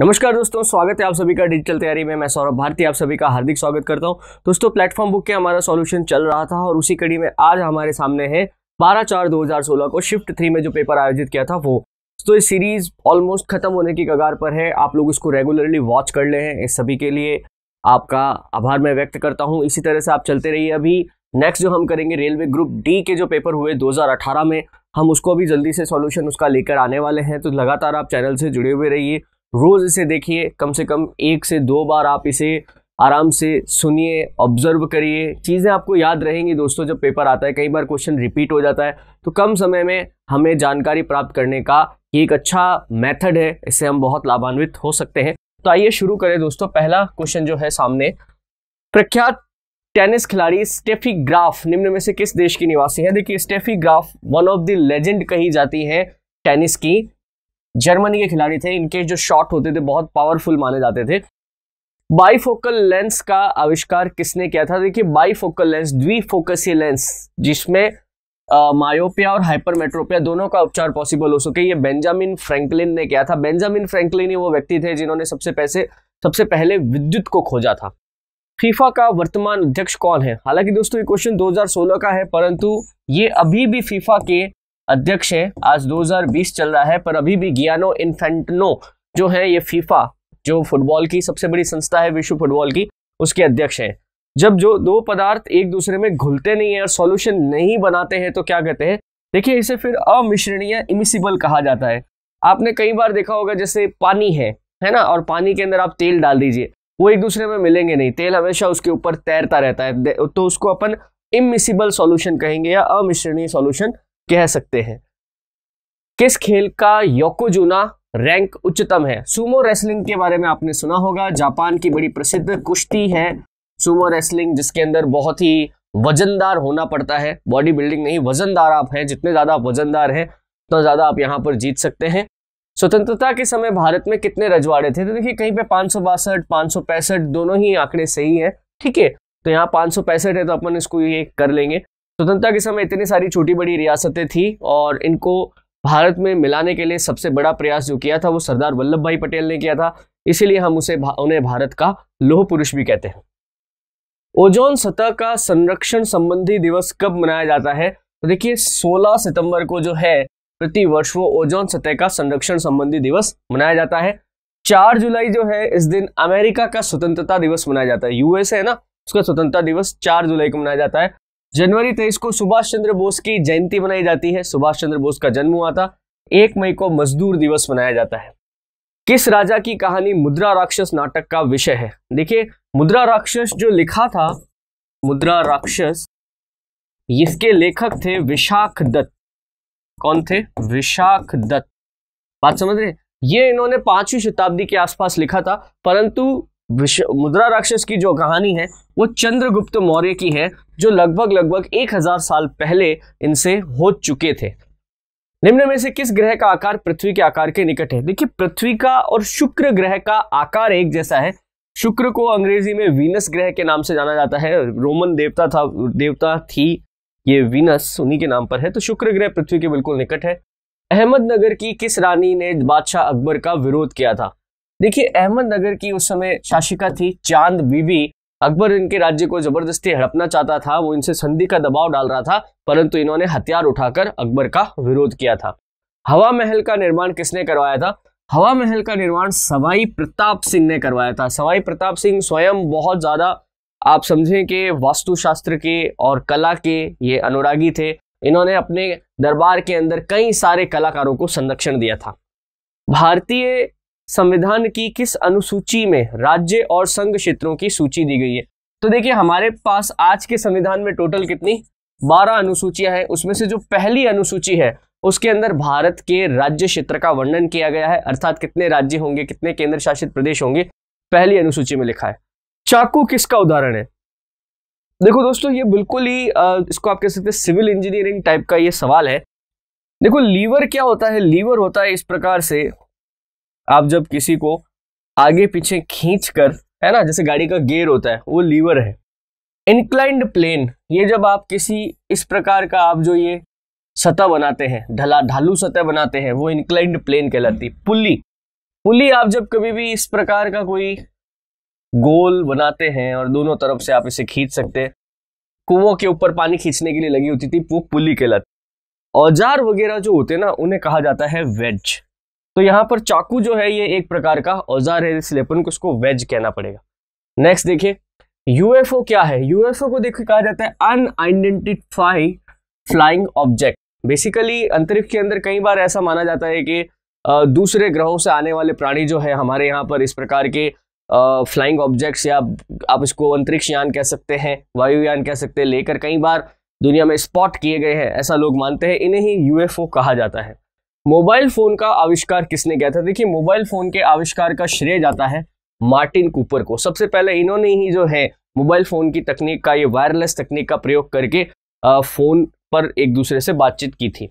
नमस्कार दोस्तों स्वागत है आप सभी का डिजिटल तैयारी में मैं सौरभ भारती आप सभी का हार्दिक स्वागत करता हूं दोस्तों प्लेटफॉर्म बुक के हमारा सॉल्यूशन चल रहा था और उसी कड़ी में आज हमारे सामने है 12 चार 2016 को शिफ्ट थ्री में जो पेपर आयोजित किया था वो तो ये सीरीज ऑलमोस्ट खत्म होने की कगार पर है आप लोग इसको रेगुलरली वॉच कर ले हैं इस सभी के लिए आपका आभार मैं व्यक्त करता हूँ इसी तरह से आप चलते रहिए अभी नेक्स्ट जो हम करेंगे रेलवे ग्रुप डी के जो पेपर हुए दो में हम उसको भी जल्दी से सॉल्यूशन उसका लेकर आने वाले हैं तो लगातार आप चैनल से जुड़े हुए रहिए रोज़ इसे देखिए कम से कम एक से दो बार आप इसे आराम से सुनिए ऑब्जर्व करिए चीज़ें आपको याद रहेंगी दोस्तों जब पेपर आता है कई बार क्वेश्चन रिपीट हो जाता है तो कम समय में हमें जानकारी प्राप्त करने का ये एक अच्छा मेथड है इससे हम बहुत लाभान्वित हो सकते हैं तो आइए शुरू करें दोस्तों पहला क्वेश्चन जो है सामने प्रख्यात टेनिस खिलाड़ी स्टेफी ग्राफ निम्न में से किस देश की निवासी है देखिए Steffi Graf one of the legend कही जाती है टेनिस की जर्मनी के खिलाड़ी थे इनके जो शॉट होते थे बहुत पावरफुल माने जाते थे बाईफोकल लेंस का आविष्कार किसने किया था देखिए बाईफोकल लेंस द्विफोकसी लेंस जिसमें मायोपिया और हाइपरमेट्रोपिया दोनों का उपचार पॉसिबल हो सके ये बेंजामिन फ्रैंकलिन ने किया था बेंजामिन फ्रैंकलिन ही वो व्यक्ति थे जिन्होंने सबसे पैसे सबसे पहले विद्युत को खोजा था फीफा का वर्तमान अध्यक्ष कौन है हालांकि दोस्तों ये क्वेश्चन 2016 का है परंतु ये अभी भी फीफा के अध्यक्ष है आज 2020 चल रहा है पर अभी भी गियानो इन्फेंटनो जो है ये फीफा जो फुटबॉल की सबसे बड़ी संस्था है विश्व फुटबॉल की उसके अध्यक्ष हैं जब जो दो पदार्थ एक दूसरे में घुलते नहीं है और सोल्यूशन नहीं बनाते हैं तो क्या कहते हैं देखिए इसे फिर अमिश्रणीय इमिसिबल कहा जाता है आपने कई बार देखा होगा जैसे पानी है है ना और पानी के अंदर आप तेल डाल दीजिए वो एक दूसरे में मिलेंगे नहीं तेल हमेशा उसके ऊपर तैरता रहता है तो उसको अपन इमिसिबल सॉल्यूशन कहेंगे या अमिश्रणीय सॉल्यूशन कह सकते हैं किस खेल का योकोजुना रैंक उच्चतम है सुमो रेसलिंग के बारे में आपने सुना होगा जापान की बड़ी प्रसिद्ध कुश्ती है सुमो रेसलिंग जिसके अंदर बहुत ही वजनदार होना पड़ता है बॉडी बिल्डिंग नहीं वजनदार आप हैं जितने ज्यादा आप वजनदार हैं उतना तो ज्यादा आप यहाँ पर जीत सकते हैं स्वतंत्रता के समय भारत में कितने रजवाड़े थे तो देखिए कहीं पे पांच सौ बासठ पांच सौ पैंसठ दोनों ही आंकड़े सही हैं ठीक है तो यहाँ पांच सौ पैंसठ है तो अपन इसको ये कर लेंगे स्वतंत्रता के समय इतनी सारी छोटी बड़ी रियासतें थी और इनको भारत में मिलाने के लिए सबसे बड़ा प्रयास जो किया था वो सरदार वल्लभ भाई पटेल ने किया था इसीलिए हम उसे भा, उन्हें भारत का लोह पुरुष भी कहते हैं ओजोन सतह का संरक्षण संबंधी दिवस कब मनाया जाता है तो देखिए 16 सितंबर को जो है प्रति वर्ष वो ओजोन सतह का संरक्षण संबंधी दिवस मनाया जाता है चार जुलाई जो है इस दिन अमेरिका का स्वतंत्रता दिवस मनाया जाता है यूएस है ना उसका स्वतंत्रता दिवस चार जुलाई को मनाया जाता है जनवरी तेईस को सुभाष चंद्र बोस की जयंती मनाई जाती है सुभाष चंद्र बोस का जन्म हुआ था एक मई को मजदूर दिवस मनाया जाता है किस राजा की कहानी मुद्रा राक्षस नाटक का विषय है देखिए मुद्रा राक्षस जो लिखा था मुद्रा राक्षस इसके लेखक थे विशाख दत्त कौन थे विशाख दत्त बात समझ रहे ये इन्होंने पांचवी शताब्दी के आसपास लिखा था परंतु मुद्रा राक्षस की जो कहानी है वो चंद्रगुप्त मौर्य की है जो लगभग लगभग एक हजार साल पहले इनसे हो चुके थे निम्न में से किस ग्रह का आकार पृथ्वी के आकार के निकट है देखिए पृथ्वी का और शुक्र ग्रह का आकार एक जैसा है शुक्र को अंग्रेजी में वीनस ग्रह के नाम से जाना जाता है रोमन देवता था देवता थी ये वीनस उन्हीं के नाम पर है तो शुक्र ग्रह पृथ्वी के बिल्कुल निकट है अहमदनगर की किस रानी ने बादशाह अकबर का विरोध किया था देखिए अहमदनगर की उस समय शासिका थी चांद बीबी अकबर इनके राज्य को जबरदस्ती हड़पना चाहता था वो इनसे संधि का दबाव डाल रहा था परंतु इन्होंने हथियार उठाकर अकबर का विरोध किया था हवा महल का निर्माण किसने करवाया था हवा महल का निर्माण सवाई प्रताप सिंह ने करवाया था सवाई प्रताप सिंह स्वयं बहुत ज्यादा आप समझें कि वास्तुशास्त्र के और कला के ये अनुरागी थे इन्होंने अपने दरबार के अंदर कई सारे कलाकारों को संरक्षण दिया था भारतीय संविधान की किस अनुसूची में राज्य और संघ क्षेत्रों की सूची दी गई है तो देखिए हमारे पास आज के संविधान में टोटल कितनी बारह अनुसूचियां हैं उसमें से जो पहली अनुसूची है उसके अंदर भारत के राज्य क्षेत्र का वर्णन किया गया है अर्थात कितने राज्य होंगे कितने केंद्र शासित प्रदेश होंगे पहली अनुसूची में लिखा है चाकू किसका उदाहरण है देखो दोस्तों ये बिल्कुल ही इसको आप कह सकते हैं सिविल इंजीनियरिंग टाइप का ये सवाल है देखो लीवर क्या होता है लीवर होता है इस प्रकार से आप जब किसी को आगे पीछे खींच कर है ना जैसे गाड़ी का गेयर होता है वो लीवर है इंक्लाइंड प्लेन ये जब आप किसी इस प्रकार का आप जो ये सतह बनाते हैं ढला ढालू सतह बनाते हैं वो इंक्लाइंड प्लेन कहलाती है पुली पुली आप जब कभी भी इस प्रकार का कोई गोल बनाते हैं और दोनों तरफ से आप इसे खींच सकते हैं कुओं के ऊपर पानी खींचने के लिए लगी होती थी वो पुली कहलाती औजार वगैरह जो होते हैं ना उन्हें कहा जाता है वेज तो यहाँ पर चाकू जो है ये एक प्रकार का औजार है इसलिए अपन को इसको वेज कहना पड़ेगा नेक्स्ट देखिए यूएफओ क्या है यूएफओ को देखिए कहा जाता है अनआइडेंटिफाई फ्लाइंग ऑब्जेक्ट बेसिकली अंतरिक्ष के अंदर कई बार ऐसा माना जाता है कि दूसरे ग्रहों से आने वाले प्राणी जो है हमारे यहाँ पर इस प्रकार के फ्लाइंग ऑब्जेक्ट्स या आप इसको अंतरिक्ष यान कह सकते हैं वायुयान कह सकते हैं लेकर कई बार दुनिया में स्पॉट किए गए हैं ऐसा लोग मानते हैं इन्हें ही यूएफओ कहा जाता है मोबाइल फोन का आविष्कार किसने किया था देखिए मोबाइल फोन के आविष्कार का श्रेय जाता है मार्टिन कूपर को सबसे पहले इन्होंने ही जो है मोबाइल फोन की तकनीक का ये वायरलेस तकनीक का प्रयोग करके फोन पर एक दूसरे से बातचीत की थी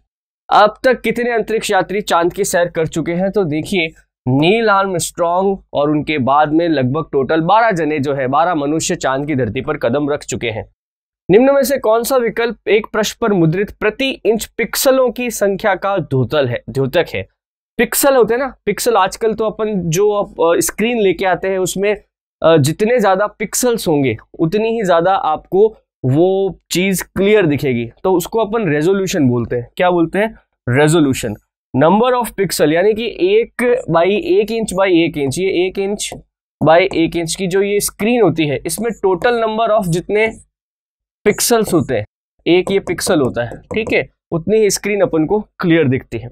अब तक कितने अंतरिक्ष यात्री चांद की सैर कर चुके हैं तो देखिए नील आर्म स्ट्रॉन्ग और उनके बाद में लगभग टोटल 12 जने जो है 12 मनुष्य चांद की धरती पर कदम रख चुके हैं निम्न में से कौन सा विकल्प एक प्रश्न पर मुद्रित प्रति इंच पिक्सलों की संख्या का धोतल है द्योतक है पिक्सल होते हैं ना पिक्सल आजकल तो अपन जो स्क्रीन लेके आते हैं उसमें जितने ज़्यादा पिक्सल्स होंगे उतनी ही ज़्यादा आपको वो चीज़ क्लियर दिखेगी तो उसको अपन रेजोल्यूशन बोलते हैं क्या बोलते हैं रेजोल्यूशन नंबर ऑफ पिक्सल यानी कि एक बाई एक इंच बाई एक इंच ये एक इंच बाई एक इंच की जो ये स्क्रीन होती है इसमें टोटल नंबर ऑफ जितने पिक्सल्स होते हैं एक ये पिक्सल होता है ठीक है उतनी ही स्क्रीन अपन को क्लियर दिखती है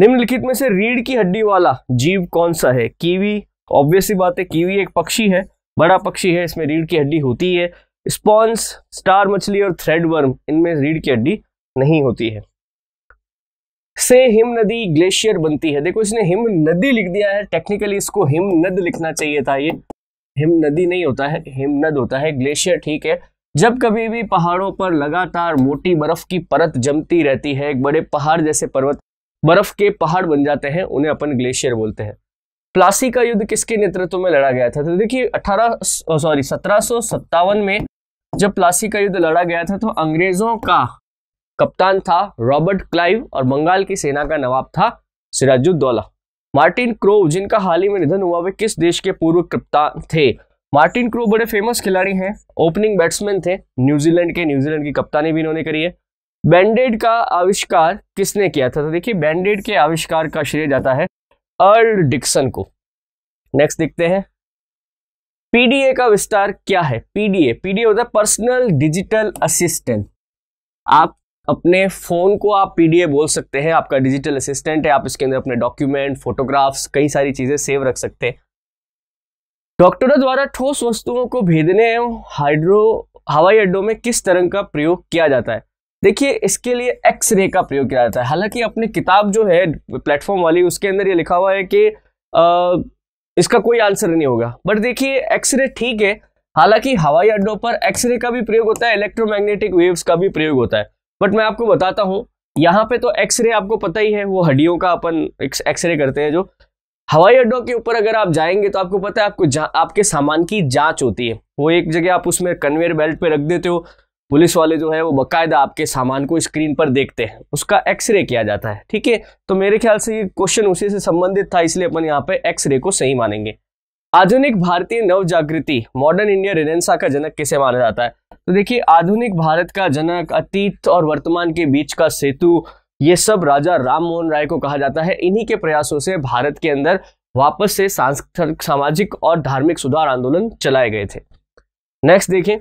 निम्नलिखित में से रीढ़ की हड्डी वाला जीव कौन सा है कीवी ऑब्वियसली बात है कीवी एक पक्षी है बड़ा पक्षी है इसमें रीढ़ की हड्डी होती है स्पॉन्स स्टार मछली और थ्रेड वर्म इनमें रीढ़ की हड्डी नहीं होती है से हिम नदी ग्लेशियर बनती है देखो इसने हिम नदी लिख दिया है टेक्निकली इसको हिम नद लिखना चाहिए था ये हिम नदी नहीं होता है हिम नद होता है ग्लेशियर ठीक है जब कभी भी पहाड़ों पर लगातार मोटी बर्फ की परत जमती रहती है एक बड़े पहाड़ जैसे पर्वत बर्फ के पहाड़ बन जाते हैं उन्हें अपन ग्लेशियर बोलते हैं प्लासी का युद्ध किसके नेतृत्व में लड़ा गया था तो देखिए अठारह सॉरी सत्रह में जब प्लासी का युद्ध लड़ा गया था तो अंग्रेजों का कप्तान था रॉबर्ट क्लाइव और बंगाल की सेना का नवाब था सिराजुद्दौला मार्टिन क्रोव जिनका हाल ही में निधन हुआ वे किस देश के पूर्व कप्तान थे मार्टिन क्रू बड़े फेमस खिलाड़ी हैं ओपनिंग बैट्समैन थे न्यूजीलैंड के न्यूजीलैंड की कप्तानी भी इन्होंने करी है बैंडेड का आविष्कार किसने किया था तो देखिए बैंडेड के आविष्कार का श्रेय जाता है अर्ल डिक्सन को नेक्स्ट देखते हैं पीडीए का विस्तार क्या है पीडीए पीडीए होता है पर्सनल डिजिटल असिस्टेंट आप अपने फोन को आप पीडीए बोल सकते हैं आपका डिजिटल असिस्टेंट है आप इसके अंदर अपने डॉक्यूमेंट फोटोग्राफ्स कई सारी चीजें सेव रख सकते हैं डॉक्टरों द्वारा ठोस वस्तुओं को भेजने एवं हाइड्रो हवाई अड्डों में किस तरह का प्रयोग किया जाता है देखिए इसके लिए एक्सरे का प्रयोग किया जाता है हालांकि अपनी किताब जो है प्लेटफॉर्म वाली उसके अंदर ये लिखा हुआ है कि आ, इसका कोई आंसर नहीं होगा बट देखिए एक्सरे ठीक है हालांकि हवाई अड्डों पर एक्सरे का भी प्रयोग होता है इलेक्ट्रोमैग्नेटिक वेव्स का भी प्रयोग होता है बट मैं आपको बताता हूँ यहाँ पे तो एक्सरे आपको पता ही है वो हड्डियों का अपन एक्सरे करते हैं जो हवाई अड्डों के ऊपर अगर आप जाएंगे तो आपको पता है आपको आपके सामान की जांच होती है वो एक जगह आप उसमें कन्वेयर बेल्ट पे रख देते हो पुलिस वाले जो है वो बकायदा आपके सामान को स्क्रीन पर देखते हैं उसका एक्सरे किया जाता है ठीक है तो मेरे ख्याल से ये क्वेश्चन उसी से संबंधित था इसलिए अपन यहाँ पे एक्सरे को सही मानेंगे आधुनिक भारतीय नव जागृति मॉडर्न इंडिया रेनेसा का जनक किसे माना जाता है तो देखिए आधुनिक भारत का जनक अतीत और वर्तमान के बीच का सेतु ये सब राजा राम मोहन राय को कहा जाता है इन्हीं के प्रयासों से भारत के अंदर वापस से सांस्कृतिक सामाजिक और धार्मिक सुधार आंदोलन चलाए गए थे नेक्स्ट देखें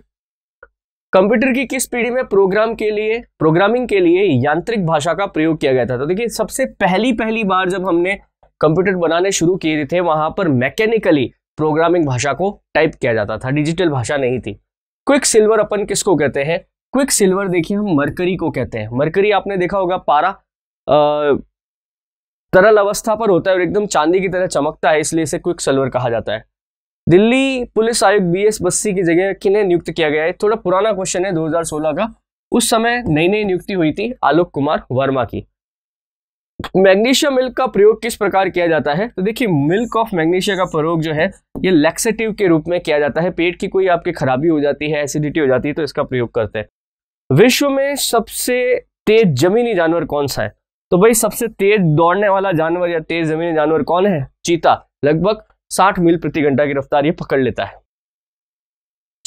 कंप्यूटर की किस पीढ़ी में प्रोग्राम के लिए प्रोग्रामिंग के लिए यांत्रिक भाषा का प्रयोग किया गया था तो देखिए सबसे पहली पहली बार जब हमने कंप्यूटर बनाने शुरू किए थे वहां पर मैकेनिकली प्रोग्रामिंग भाषा को टाइप किया जाता था डिजिटल भाषा नहीं थी क्विक सिल्वर अपन किसको कहते हैं क्विक सिल्वर देखिए हम मरकरी को कहते हैं मरकरी आपने देखा होगा पारा आ, तरल अवस्था पर होता है और एकदम चांदी की तरह चमकता है इसलिए इसे क्विक सिल्वर कहा जाता है दिल्ली पुलिस आयुक्त बी एस बस्सी की जगह किन्हें नियुक्त किया गया है थोड़ा पुराना क्वेश्चन है 2016 का उस समय नई नई नियुक्ति हुई थी आलोक कुमार वर्मा की मैग्नीशिया मिल्क का प्रयोग किस प्रकार किया जाता है तो देखिए मिल्क ऑफ मैग्नीशिया का प्रयोग जो है ये लैक्सेटिव के रूप में किया जाता है पेट की कोई आपकी खराबी हो जाती है एसिडिटी हो जाती है तो इसका प्रयोग करते हैं विश्व में सबसे तेज जमीनी जानवर कौन सा है तो भाई सबसे तेज दौड़ने वाला जानवर या तेज जमीनी जानवर कौन है चीता लगभग 60 मील प्रति घंटा की रफ्तार ये पकड़ लेता है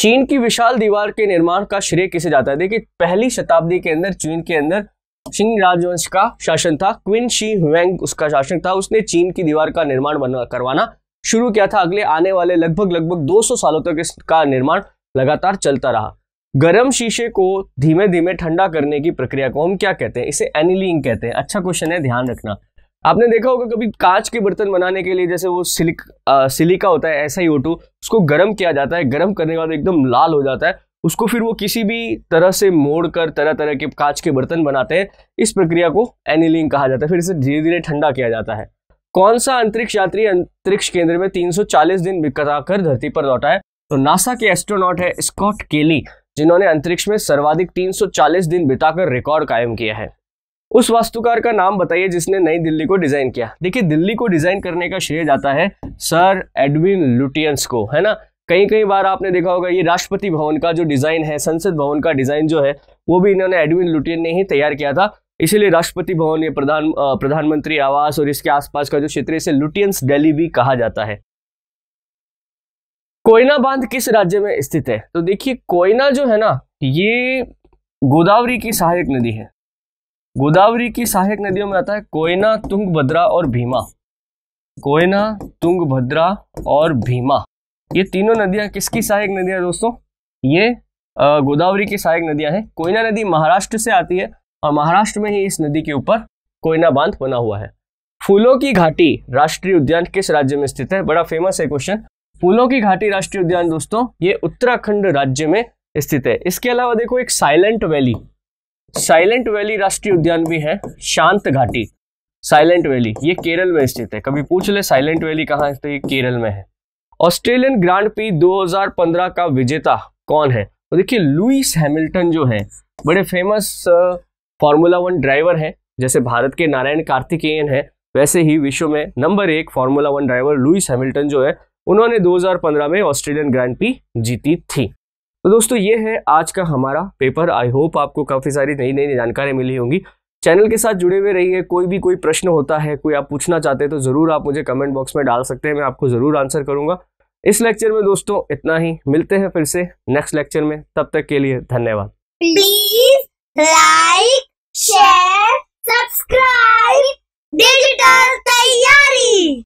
चीन की विशाल दीवार के निर्माण का श्रेय किसे जाता है देखिए पहली शताब्दी के अंदर चीन के अंदर सिंह राजवंश का शासन था क्विन शी वैंग उसका शासन था उसने चीन की दीवार का निर्माण करवाना शुरू किया था अगले आने वाले लगभग लगभग 200 सालों तक इसका निर्माण लगातार चलता रहा गर्म शीशे को धीमे धीमे ठंडा करने की प्रक्रिया को हम क्या कहते हैं इसे एनिलिंग कहते हैं अच्छा क्वेश्चन है ध्यान रखना आपने देखा होगा कभी कांच के बर्तन बनाने के लिए जैसे वो सिलिक आ, सिलिका होता है ऐसा ही ओटू उसको गर्म किया जाता है गर्म करने के बाद एकदम लाल हो जाता है उसको फिर वो किसी भी तरह से मोड़ कर तरह तरह के कांच के बर्तन बनाते हैं इस प्रक्रिया को एनिलिंग कहा जाता है फिर इसे धीरे धीरे ठंडा किया जाता है कौन सा अंतरिक्ष यात्री अंतरिक्ष केंद्र में 340 दिन बिताकर धरती पर लौटा है तो नासा के एस्ट्रोनॉट है स्कॉट केली जिन्होंने अंतरिक्ष में सर्वाधिक 340 दिन बिताकर रिकॉर्ड कायम किया है उस वास्तुकार का नाम बताइए जिसने नई दिल्ली को डिजाइन किया देखिए दिल्ली को डिजाइन करने का श्रेय जाता है सर एडविन लुटियंस को है ना कई कई बार आपने देखा होगा ये राष्ट्रपति भवन का जो डिजाइन है संसद भवन का डिजाइन जो है वो भी इन्होंने एडविन लुटियन ने ही तैयार किया था इसीलिए राष्ट्रपति भवन ये प्रधान प्रधानमंत्री आवास और इसके आसपास का जो क्षेत्र है इसे लुटियंस डेली भी कहा जाता है कोयना बांध किस राज्य में स्थित है तो देखिए कोयना जो है ना ये गोदावरी की सहायक नदी है गोदावरी की सहायक नदियों में आता है कोयना तुंग भद्रा और भीमा कोयना तुंग भद्रा और भीमा ये तीनों नदियां किसकी सहायक नदियां दोस्तों ये गोदावरी की सहायक नदियां हैं कोयना नदी महाराष्ट्र से आती है और महाराष्ट्र में ही इस नदी के ऊपर कोयना बांध बना हुआ है फूलों की घाटी राष्ट्रीय उद्यान किस राज्य में स्थित है बड़ा फेमस है क्वेश्चन फूलों की घाटी राष्ट्रीय उद्यान दोस्तों ये उत्तराखंड राज्य में स्थित है इसके अलावा देखो एक साइलेंट वैली साइलेंट वैली राष्ट्रीय उद्यान भी है शांत घाटी साइलेंट वैली ये केरल में स्थित है कभी पूछ ले साइलेंट वैली कहाँ तो ये केरल में है ऑस्ट्रेलियन ग्रांड पी 2015 का विजेता कौन है तो देखिए लुइस हैमिल्टन जो है बड़े फेमस फॉर्मूला वन ड्राइवर हैं जैसे भारत के नारायण कार्तिकेयन हैं वैसे ही विश्व में नंबर एक formula one driver Lewis Hamilton जो है उन्होंने 2015 में ऑस्ट्रेलियन ग्रैंड पी जीती थी तो दोस्तों ये है आज का हमारा पेपर आई होप आपको काफ़ी सारी नई नई जानकारी मिली होंगी चैनल के साथ जुड़े हुए रहिए कोई भी कोई प्रश्न होता है कोई आप पूछना चाहते हैं तो ज़रूर आप मुझे कमेंट बॉक्स में डाल सकते हैं मैं आपको ज़रूर आंसर करूँगा इस लेक्चर में दोस्तों इतना ही मिलते हैं फिर से नेक्स्ट लेक्चर में तब तक के लिए धन्यवाद please like share subscribe digital तैयारी